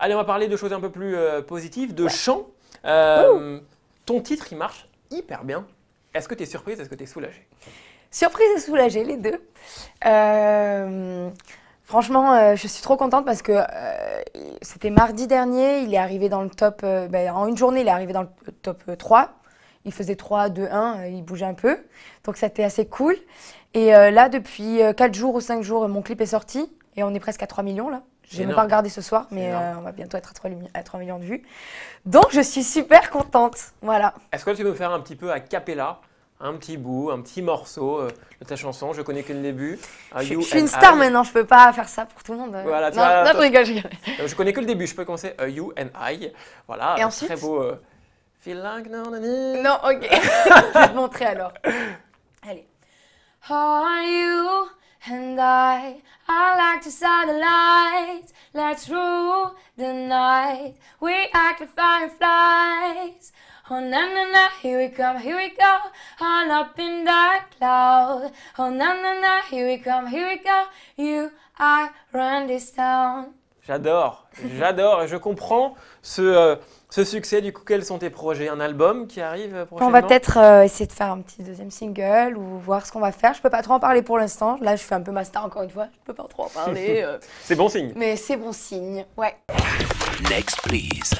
Allez, on va parler de choses un peu plus euh, positives, de chant. Euh, oh. ton titre, il marche hyper bien. Est-ce que tu es surprise Est-ce que tu es soulagée Surprise et soulagée, les deux. Euh, franchement, je suis trop contente parce que c'était mardi dernier, il est arrivé dans le top, ben, en une journée, il est arrivé dans le top 3. Il faisait 3, 2, 1, il bougeait un peu. Donc c'était assez cool. Et là, depuis 4 jours ou 5 jours, mon clip est sorti et on est presque à 3 millions là. Je n'ai pas regardé ce soir, mais euh, on va bientôt être à 3, à millions de vues. Donc, je suis super contente. Voilà. Est-ce que tu peux faire un petit peu à capella un petit bout, un petit morceau euh, de ta chanson. Je connais que le début. je, suis une star maintenant, je peux pas faire ça pour tout le monde. Voilà, non, non, rigole, euh, je connais que le début, je peux commencer You and I. Voilà, Et ensuite, très beau. feeling, Feel non, non, ok. je vais te montrer alors. Allez. How are you? And I, I like to satellites. Let's rule the night. We act like fireflies. Oh na na na, here we come, here we go, all up in that cloud. Oh na na na, here we come, here we go. You, I run this town. J'adore, j'adore et je comprends ce, euh, ce, succès. Du coup, quels sont tes projets Un album qui arrive prochainement euh, On va peut-être euh, essayer de faire un petit deuxième single ou voir ce qu'on va faire. Je peux pas trop en parler pour l'instant. Là, je fais un peu master encore une fois. Je ne peux pas trop en parler. c'est bon signe. Mais c'est bon signe, ouais. Next, please.